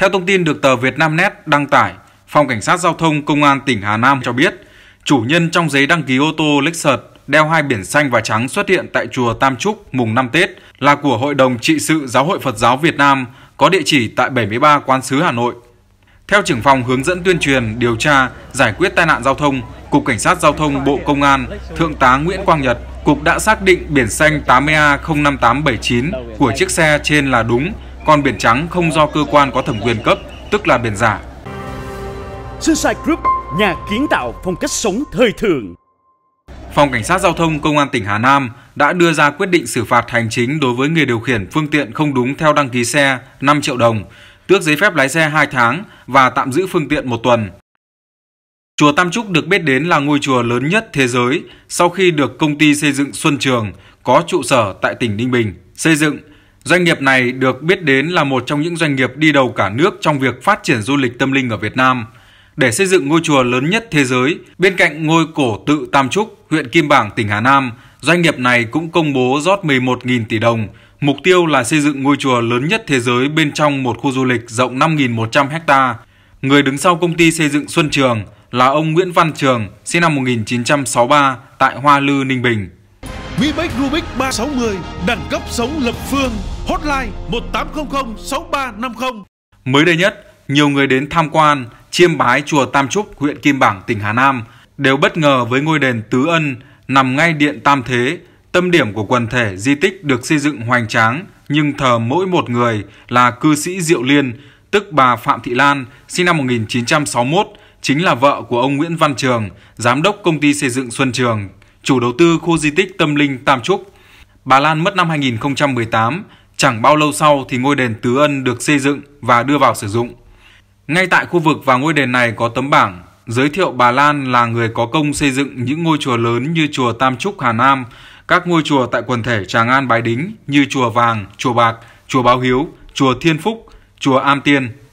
Theo thông tin được tờ Việt Nam Net đăng tải, Phòng Cảnh sát Giao thông Công an tỉnh Hà Nam cho biết, chủ nhân trong giấy đăng ký ô tô Lexus đeo hai biển xanh và trắng xuất hiện tại chùa Tam Trúc mùng 5 Tết là của Hội đồng Trị sự Giáo hội Phật giáo Việt Nam có địa chỉ tại 73 Quán Sứ Hà Nội. Theo trưởng phòng hướng dẫn tuyên truyền, điều tra, giải quyết tai nạn giao thông, Cục Cảnh sát Giao thông Bộ Công an, Thượng tá Nguyễn Quang Nhật, Cục đã xác định biển xanh 80A05879 của chiếc xe trên là đúng còn biển trắng không do cơ quan có thẩm quyền cấp, tức là biển giả. Sư Sai Group, nhà kiến tạo phong cách sống thời thượng. Phòng Cảnh sát Giao thông Công an tỉnh Hà Nam đã đưa ra quyết định xử phạt hành chính đối với người điều khiển phương tiện không đúng theo đăng ký xe 5 triệu đồng, tước giấy phép lái xe 2 tháng và tạm giữ phương tiện 1 tuần. Chùa Tam Trúc được biết đến là ngôi chùa lớn nhất thế giới sau khi được công ty xây dựng Xuân Trường có trụ sở tại tỉnh Ninh Bình xây dựng Doanh nghiệp này được biết đến là một trong những doanh nghiệp đi đầu cả nước trong việc phát triển du lịch tâm linh ở Việt Nam. Để xây dựng ngôi chùa lớn nhất thế giới, bên cạnh ngôi cổ tự Tam Trúc, huyện Kim Bảng, tỉnh Hà Nam, doanh nghiệp này cũng công bố rót 11.000 tỷ đồng. Mục tiêu là xây dựng ngôi chùa lớn nhất thế giới bên trong một khu du lịch rộng 5.100 ha. Người đứng sau công ty xây dựng Xuân Trường là ông Nguyễn Văn Trường, sinh năm 1963 tại Hoa Lư, Ninh Bình. Mỹ Bách Rubik 360 đẳng cấp sống lập phương Hotline 1800 6350 Mới đây nhất, nhiều người đến tham quan chiêm bái chùa Tam Trúc, huyện Kim Bảng, tỉnh Hà Nam đều bất ngờ với ngôi đền Tứ Ân nằm ngay điện Tam Thế, tâm điểm của quần thể di tích được xây dựng hoành tráng nhưng thờ mỗi một người là cư sĩ Diệu Liên, tức bà Phạm Thị Lan, sinh năm 1961, chính là vợ của ông Nguyễn Văn Trường, giám đốc công ty xây dựng Xuân Trường, chủ đầu tư khu di tích tâm linh Tam Trúc. Bà Lan mất năm 2018, chẳng bao lâu sau thì ngôi đền Tứ Ân được xây dựng và đưa vào sử dụng. Ngay tại khu vực và ngôi đền này có tấm bảng giới thiệu bà Lan là người có công xây dựng những ngôi chùa lớn như chùa Tam Trúc Hà Nam, các ngôi chùa tại quần thể Tràng An Bái Đính như chùa Vàng, chùa Bạc, chùa Báo Hiếu, chùa Thiên Phúc, chùa Am Tiên,